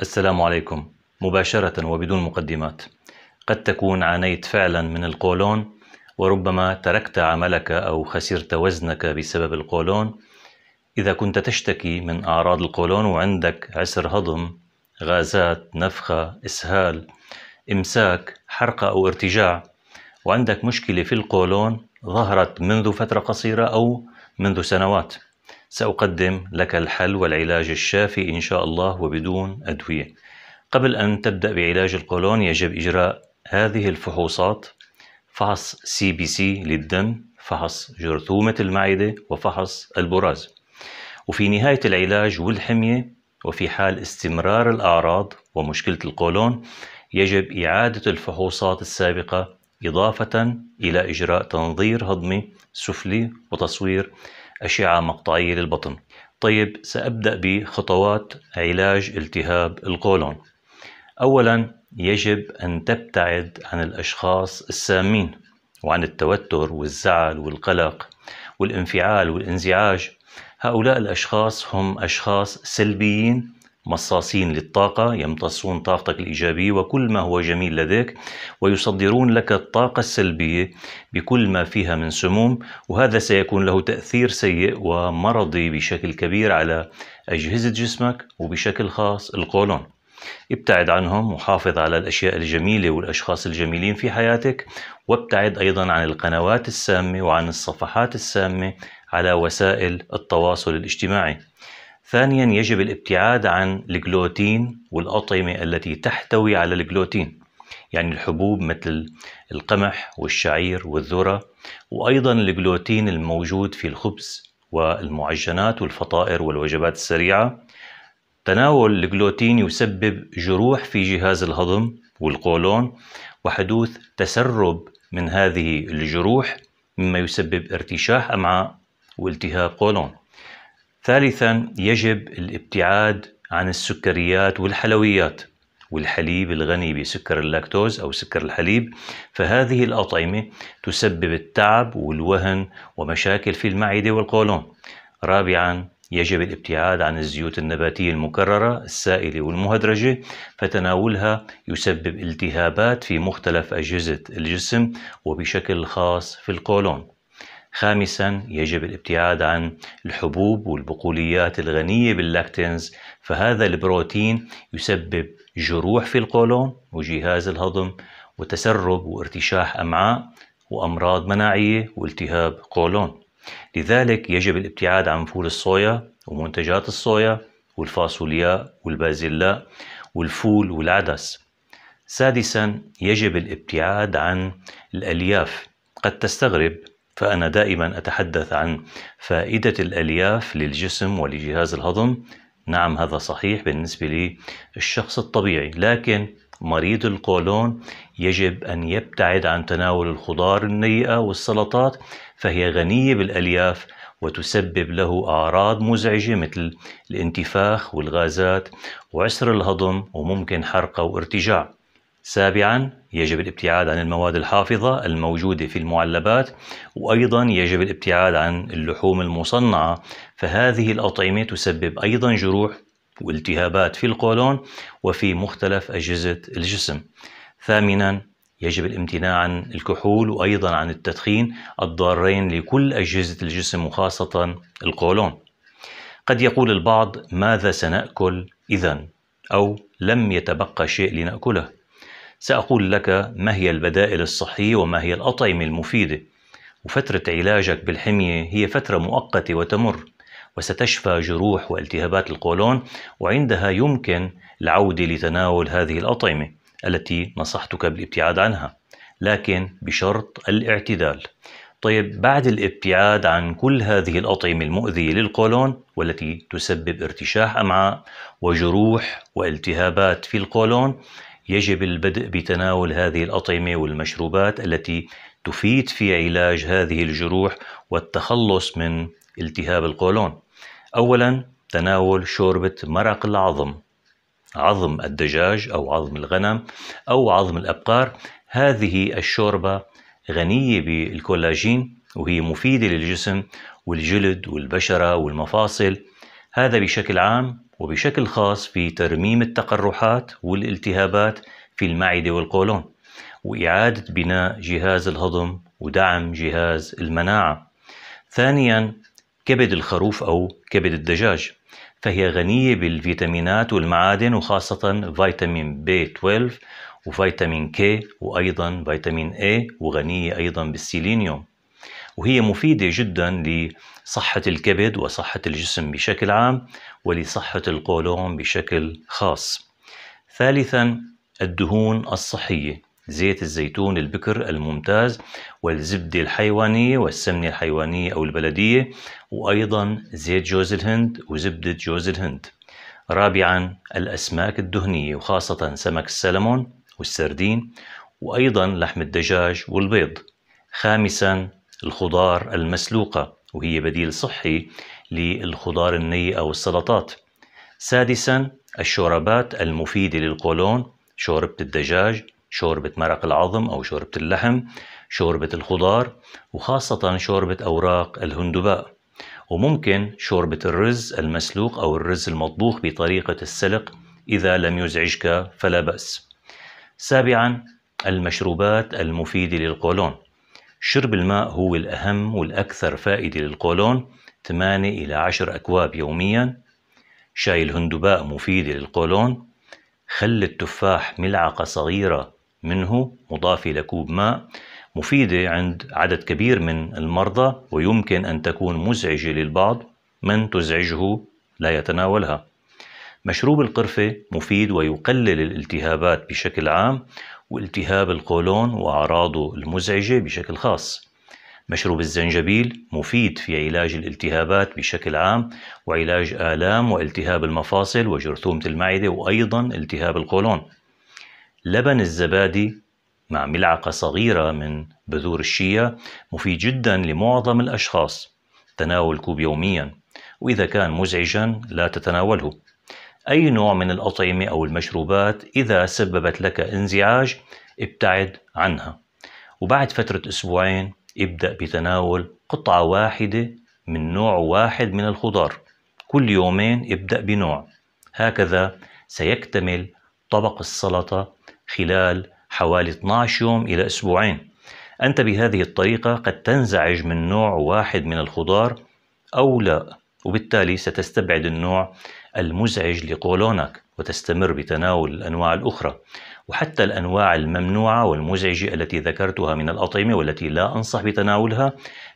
السلام عليكم مباشرة وبدون مقدمات قد تكون عانيت فعلا من القولون وربما تركت عملك أو خسرت وزنك بسبب القولون إذا كنت تشتكي من أعراض القولون وعندك عسر هضم غازات نفخة إسهال إمساك حرقة أو ارتجاع وعندك مشكلة في القولون ظهرت منذ فترة قصيرة أو منذ سنوات سأقدم لك الحل والعلاج الشافي إن شاء الله وبدون أدوية قبل أن تبدأ بعلاج القولون يجب إجراء هذه الفحوصات فحص سي بي سي للدم فحص جرثومة المعدة وفحص البراز وفي نهاية العلاج والحمية وفي حال استمرار الأعراض ومشكلة القولون يجب إعادة الفحوصات السابقة إضافة إلى إجراء تنظير هضمي سفلي وتصوير أشعة مقطعية للبطن طيب سأبدأ بخطوات علاج التهاب القولون أولا يجب أن تبتعد عن الأشخاص السامين وعن التوتر والزعل والقلق والانفعال والانزعاج هؤلاء الأشخاص هم أشخاص سلبيين مصاصين للطاقة يمتصون طاقتك الإيجابية وكل ما هو جميل لديك ويصدرون لك الطاقة السلبية بكل ما فيها من سموم وهذا سيكون له تأثير سيء ومرضي بشكل كبير على أجهزة جسمك وبشكل خاص القولون ابتعد عنهم وحافظ على الأشياء الجميلة والأشخاص الجميلين في حياتك وابتعد أيضا عن القنوات السامة وعن الصفحات السامة على وسائل التواصل الاجتماعي ثانيا يجب الابتعاد عن الجلوتين والأطعمة التي تحتوي على الجلوتين يعني الحبوب مثل القمح والشعير والذرة وأيضا الجلوتين الموجود في الخبز والمعجنات والفطائر والوجبات السريعة تناول الجلوتين يسبب جروح في جهاز الهضم والقولون وحدوث تسرب من هذه الجروح مما يسبب ارتشاح أمعاء والتهاب قولون ثالثا يجب الابتعاد عن السكريات والحلويات والحليب الغني بسكر اللاكتوز أو سكر الحليب فهذه الأطعمة تسبب التعب والوهن ومشاكل في المعدة والقولون رابعا يجب الابتعاد عن الزيوت النباتية المكررة السائلة والمهدرجة فتناولها يسبب التهابات في مختلف أجهزة الجسم وبشكل خاص في القولون خامسا يجب الابتعاد عن الحبوب والبقوليات الغنية باللاكتينز فهذا البروتين يسبب جروح في القولون وجهاز الهضم وتسرب وارتشاح أمعاء وأمراض مناعية والتهاب قولون لذلك يجب الابتعاد عن فول الصويا ومنتجات الصويا والفاصولياء والبازلاء والفول والعدس سادسا يجب الابتعاد عن الألياف قد تستغرب فأنا دائما أتحدث عن فائدة الألياف للجسم ولجهاز الهضم نعم هذا صحيح بالنسبة للشخص الطبيعي لكن مريض القولون يجب أن يبتعد عن تناول الخضار النيئة والسلطات فهي غنية بالألياف وتسبب له أعراض مزعجة مثل الانتفاخ والغازات وعسر الهضم وممكن حرقة وارتجاع سابعا يجب الابتعاد عن المواد الحافظة الموجودة في المعلبات وأيضا يجب الابتعاد عن اللحوم المصنعة فهذه الأطعمة تسبب أيضا جروح والتهابات في القولون وفي مختلف أجهزة الجسم ثامنا يجب الامتناع عن الكحول وأيضا عن التدخين الضارين لكل أجهزة الجسم وخاصة القولون قد يقول البعض ماذا سنأكل إذا أو لم يتبقى شيء لنأكله سأقول لك ما هي البدائل الصحية وما هي الأطعمة المفيدة وفترة علاجك بالحمية هي فترة مؤقتة وتمر وستشفى جروح والتهابات القولون وعندها يمكن العودة لتناول هذه الأطعمة التي نصحتك بالابتعاد عنها لكن بشرط الاعتدال طيب بعد الابتعاد عن كل هذه الأطعمة المؤذية للقولون والتي تسبب ارتشاح أمعاء وجروح والتهابات في القولون يجب البدء بتناول هذه الأطعمة والمشروبات التي تفيد في علاج هذه الجروح والتخلص من التهاب القولون. أولاً تناول شوربة مرق العظم عظم الدجاج أو عظم الغنم أو عظم الأبقار هذه الشوربة غنية بالكولاجين وهي مفيدة للجسم والجلد والبشرة والمفاصل هذا بشكل عام وبشكل خاص في ترميم التقرحات والالتهابات في المعدة والقولون وإعادة بناء جهاز الهضم ودعم جهاز المناعة ثانيا كبد الخروف أو كبد الدجاج فهي غنية بالفيتامينات والمعادن وخاصة فيتامين B12 وفيتامين K وأيضا فيتامين A وغنية أيضا بالسيلينيوم وهي مفيدة جدا لصحة الكبد وصحة الجسم بشكل عام ولصحة القولون بشكل خاص ثالثا الدهون الصحية زيت الزيتون البكر الممتاز والزبدة الحيوانية والسمنة الحيوانية أو البلدية وأيضا زيت جوز الهند وزبدة جوز الهند رابعا الأسماك الدهنية وخاصة سمك السلمون والسردين وأيضا لحم الدجاج والبيض خامسا الخضار المسلوقة وهي بديل صحي للخضار النية أو السلطات سادسا الشوربات المفيدة للقولون شوربة الدجاج شوربة مرق العظم أو شوربة اللحم شوربة الخضار وخاصة شوربة أوراق الهندباء وممكن شوربة الرز المسلوق أو الرز المطبوخ بطريقة السلق إذا لم يزعجك فلا بأس سابعا المشروبات المفيدة للقولون شرب الماء هو الأهم والأكثر فائدة للقولون 8 إلى 10 أكواب يوميا شاي الهندباء مفيدة للقولون خل التفاح ملعقة صغيرة منه مضافة لكوب ماء مفيدة عند عدد كبير من المرضى ويمكن أن تكون مزعجة للبعض من تزعجه لا يتناولها مشروب القرفة مفيد ويقلل الالتهابات بشكل عام والتهاب القولون وأعراضه المزعجة بشكل خاص مشروب الزنجبيل مفيد في علاج الالتهابات بشكل عام وعلاج آلام والتهاب المفاصل وجرثومة المعدة وأيضا التهاب القولون لبن الزبادي مع ملعقة صغيرة من بذور الشيا مفيد جدا لمعظم الأشخاص تناول كوب يوميا وإذا كان مزعجا لا تتناوله أي نوع من الأطعمة أو المشروبات إذا سببت لك انزعاج ابتعد عنها وبعد فترة أسبوعين ابدأ بتناول قطعة واحدة من نوع واحد من الخضار كل يومين ابدأ بنوع هكذا سيكتمل طبق السلطة خلال حوالي 12 يوم إلى أسبوعين أنت بهذه الطريقة قد تنزعج من نوع واحد من الخضار أو لا وبالتالي ستستبعد النوع المزعج لقولونك وتستمر بتناول الأنواع الأخرى وحتى الأنواع الممنوعة والمزعجة التي ذكرتها من الأطعمة والتي لا أنصح بتناولها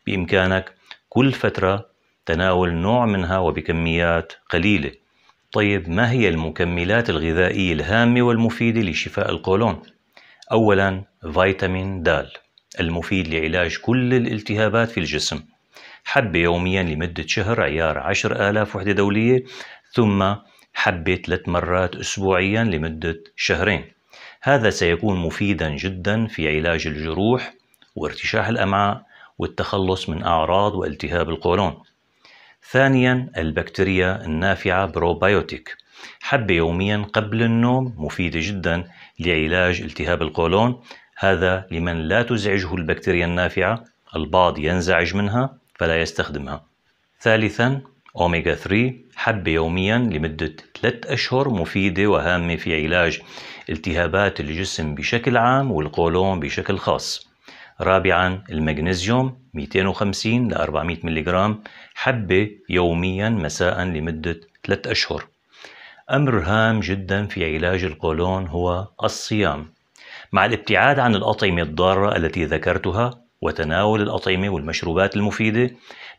بإمكانك كل فترة تناول نوع منها وبكميات قليلة طيب ما هي المكملات الغذائية الهامة والمفيدة لشفاء القولون؟ أولا فيتامين د المفيد لعلاج كل الالتهابات في الجسم حبة يوميا لمدة شهر عيار 10000 وحدة دولية ثم حبة ثلاث مرات أسبوعيا لمدة شهرين هذا سيكون مفيدا جدا في علاج الجروح وارتشاح الأمعاء والتخلص من أعراض والتهاب القولون ثانيا البكتيريا النافعة بروبايوتيك حبة يوميا قبل النوم مفيدة جدا لعلاج التهاب القولون هذا لمن لا تزعجه البكتيريا النافعة البعض ينزعج منها فلا يستخدمها ثالثا أوميجا 3 حبة يوميا لمدة 3 أشهر مفيدة وهامة في علاج التهابات الجسم بشكل عام والقولون بشكل خاص رابعا المغنيسيوم 250 ل 400 جرام حبة يوميا مساء لمدة 3 أشهر أمر هام جدا في علاج القولون هو الصيام مع الابتعاد عن الأطعمة الضارة التي ذكرتها وتناول الأطعمة والمشروبات المفيدة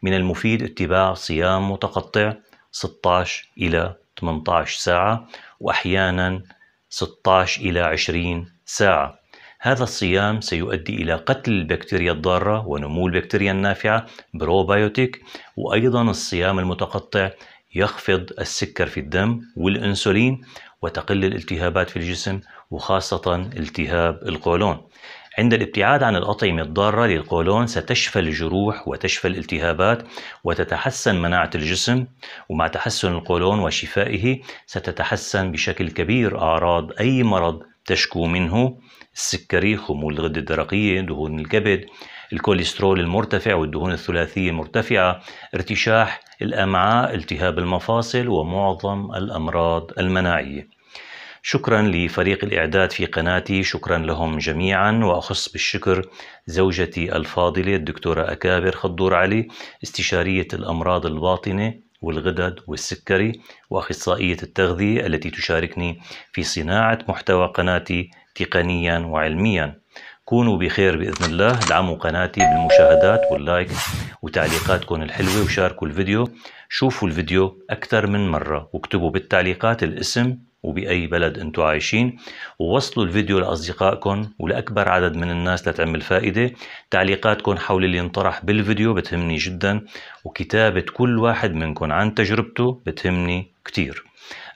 من المفيد اتباع صيام متقطع 16 إلى 18 ساعة وأحيانا 16 إلى 20 ساعة هذا الصيام سيؤدي إلى قتل البكتيريا الضارة ونمو البكتيريا النافعة بروبايوتيك وأيضا الصيام المتقطع يخفض السكر في الدم والأنسولين وتقل الالتهابات في الجسم وخاصة التهاب القولون عند الابتعاد عن الأطعمة الضارة للقولون ستشفى الجروح وتشفى الالتهابات وتتحسن مناعة الجسم ومع تحسن القولون وشفائه ستتحسن بشكل كبير أعراض أي مرض تشكو منه السكري خمول الغدة الدرقية دهون الكبد الكوليسترول المرتفع والدهون الثلاثية المرتفعة ارتشاح الأمعاء التهاب المفاصل ومعظم الأمراض المناعية شكرا لفريق الإعداد في قناتي شكرا لهم جميعا وأخص بالشكر زوجتي الفاضلة الدكتورة أكابر خضور علي استشارية الأمراض الباطنة والغدد والسكري وأخصائية التغذية التي تشاركني في صناعة محتوى قناتي تقنيا وعلميا كونوا بخير بإذن الله ادعموا قناتي بالمشاهدات واللايك وتعليقاتكم الحلوة وشاركوا الفيديو شوفوا الفيديو أكثر من مرة واكتبوا بالتعليقات الاسم وبأي بلد أنتم عايشين ووصلوا الفيديو لأصدقائكم ولأكبر عدد من الناس لتعمل فائدة تعليقاتكم حول اللي انطرح بالفيديو بتهمني جدا وكتابة كل واحد منكم عن تجربته بتهمني كتير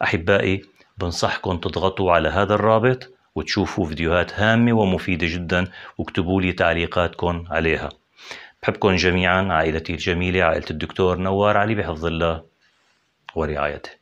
أحبائي بنصحكم تضغطوا على هذا الرابط وتشوفوا فيديوهات هامة ومفيدة جدا واكتبوا لي تعليقاتكم عليها بحبكم جميعا عائلتي الجميلة عائلة الدكتور نوار علي بحفظ الله ورعايته